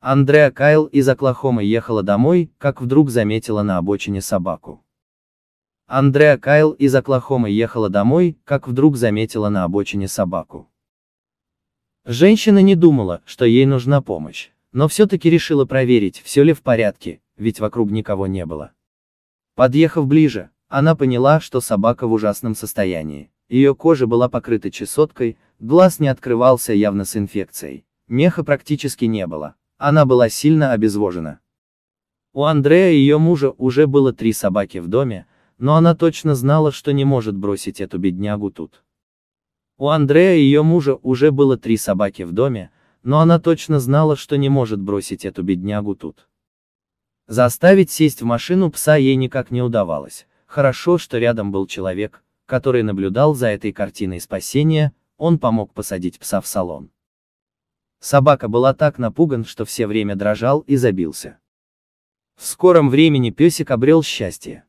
Андреа Кайл из Оклахомы ехала домой, как вдруг заметила на обочине собаку. Андреа Кайл из Оклахомы ехала домой, как вдруг заметила на обочине собаку. Женщина не думала, что ей нужна помощь, но все-таки решила проверить, все ли в порядке, ведь вокруг никого не было. Подъехав ближе, она поняла, что собака в ужасном состоянии. Ее кожа была покрыта чесоткой, глаз не открывался явно с инфекцией, меха практически не было, она была сильно обезвожена. У Андрея и ее мужа уже было три собаки в доме, но она точно знала, что не может бросить эту беднягу тут. У Андрея и ее мужа уже было три собаки в доме, но она точно знала, что не может бросить эту беднягу тут. Заставить сесть в машину пса ей никак не удавалось. Хорошо, что рядом был человек, который наблюдал за этой картиной спасения, он помог посадить пса в салон. Собака была так напуган, что все время дрожал и забился. В скором времени песик обрел счастье.